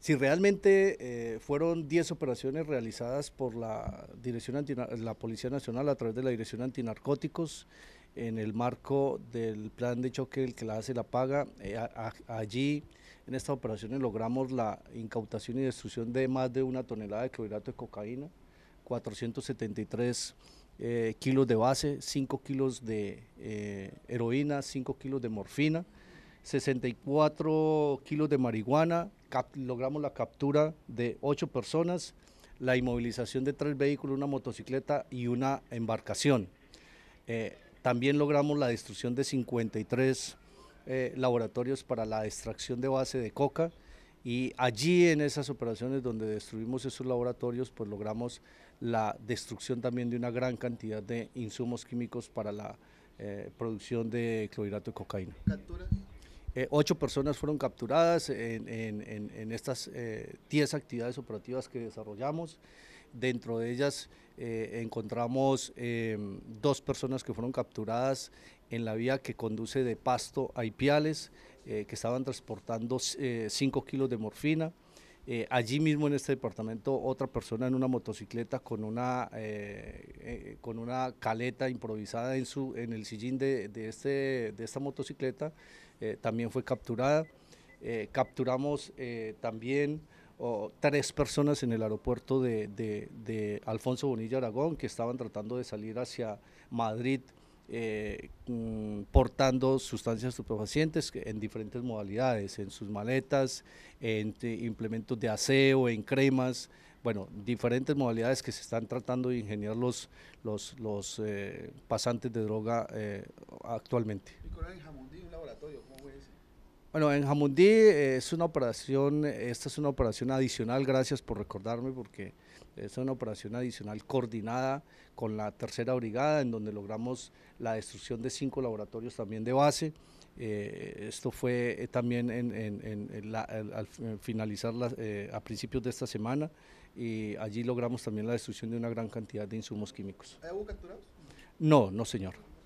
si realmente eh, fueron 10 operaciones realizadas por la, Dirección la Policía Nacional a través de la Dirección Antinarcóticos en el marco del plan de choque el que la hace la paga. Eh, allí en estas operaciones logramos la incautación y destrucción de más de una tonelada de clorhidrato de cocaína, 473 eh, kilos de base, 5 kilos de heroína, 5 kilos de morfina, 64 kilos de marihuana, logramos la captura de ocho personas, la inmovilización de tres vehículos, una motocicleta y una embarcación. Eh, también logramos la destrucción de 53 eh, laboratorios para la extracción de base de coca y allí en esas operaciones donde destruimos esos laboratorios pues logramos la destrucción también de una gran cantidad de insumos químicos para la eh, producción de clorhidrato de cocaína. Eh, ocho personas fueron capturadas en, estas 10 eh, diez actividades operativas que desarrollamos. Dentro de ellas eh, encontramos em, dos personas que fueron capturadas en la vía que conduce de Pasto a Ipiales, que estaban transportando cinco kilos de morfina. Eh, allí mismo en este departamento otra persona en una motocicleta con una, eh, eh, con una caleta improvisada en, su, en el sillín de, este, de esta motocicleta también fue capturada. capturamos también oh, tres personas en el aeropuerto de, Alfonso Bonilla Aragón que estaban tratando de salir hacia Madrid portando sustancias estupefacientes en diferentes modalidades, en sus maletas, en implementos de aseo, en cremas, bueno, diferentes modalidades que se están tratando de ingeniar los, los, los eh, pasantes de droga eh, actualmente. Bueno, en Jamundí eh, es una operación, esta es una operación adicional, gracias por recordarme, porque es una operación adicional coordinada con la tercera brigada, en donde logramos la destrucción de cinco laboratorios también de base. Eh, esto fue eh, también en, al, finalizar a principios de esta semana y allí logramos también la destrucción de una gran cantidad de insumos químicos. ¿Hubo capturado? No, no señor.